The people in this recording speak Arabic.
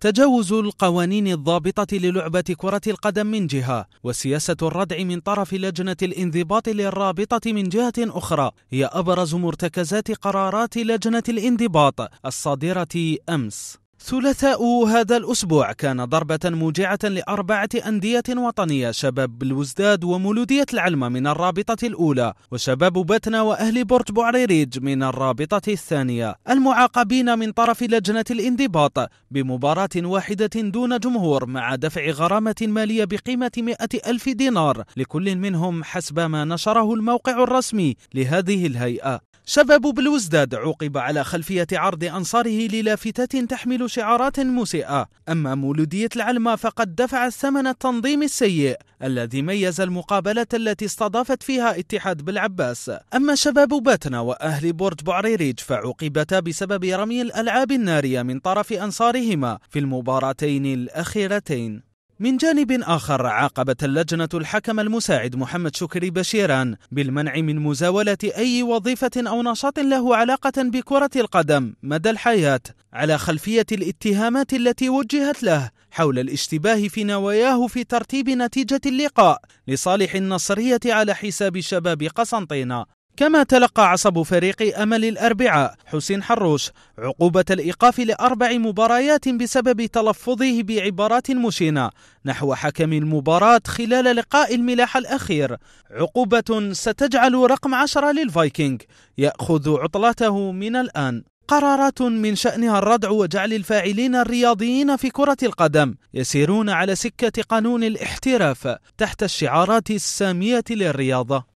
تجاوز القوانين الضابطة للعبة كرة القدم من جهة وسياسة الردع من طرف لجنة الانضباط للرابطة من جهة أخرى هي أبرز مرتكزات قرارات لجنة الانضباط الصادرة أمس ثلاثاء هذا الأسبوع كان ضربة موجعة لأربعة أندية وطنية شباب بلوزداد ومولودية العلمة من الرابطة الأولى وشباب بتنا وأهل برج بوعريريج من الرابطة الثانية المعاقبين من طرف لجنة الانضباط بمباراة واحدة دون جمهور مع دفع غرامة مالية بقيمة 100 ألف دينار لكل منهم حسب ما نشره الموقع الرسمي لهذه الهيئة شباب بلوزداد عوقب على خلفية عرض أنصاره للافتات تحمل شعارات مسيئة أما مولودية العلمة فقد دفع الثمن التنظيم السيء الذي ميز المقابلة التي استضافت فيها اتحاد بالعباس أما شباب باتنا وأهل برج بعريريج فعوقبتا بسبب رمي الألعاب النارية من طرف أنصارهما في المباراتين الأخيرتين من جانب آخر عاقبت اللجنة الحكم المساعد محمد شكري بشيران بالمنع من مزاولة أي وظيفة أو نشاط له علاقة بكرة القدم مدى الحياة على خلفية الاتهامات التي وجهت له حول الاشتباه في نواياه في ترتيب نتيجة اللقاء لصالح النصرية على حساب شباب قسنطينة كما تلقى عصب فريق أمل الأربعاء حسين حروش عقوبة الإيقاف لأربع مباريات بسبب تلفظه بعبارات مشينة نحو حكم المباراة خلال لقاء الملاح الأخير عقوبة ستجعل رقم عشرة للفايكنج يأخذ عطلته من الآن قرارات من شأنها الردع وجعل الفاعلين الرياضيين في كرة القدم يسيرون على سكة قانون الاحتراف تحت الشعارات السامية للرياضة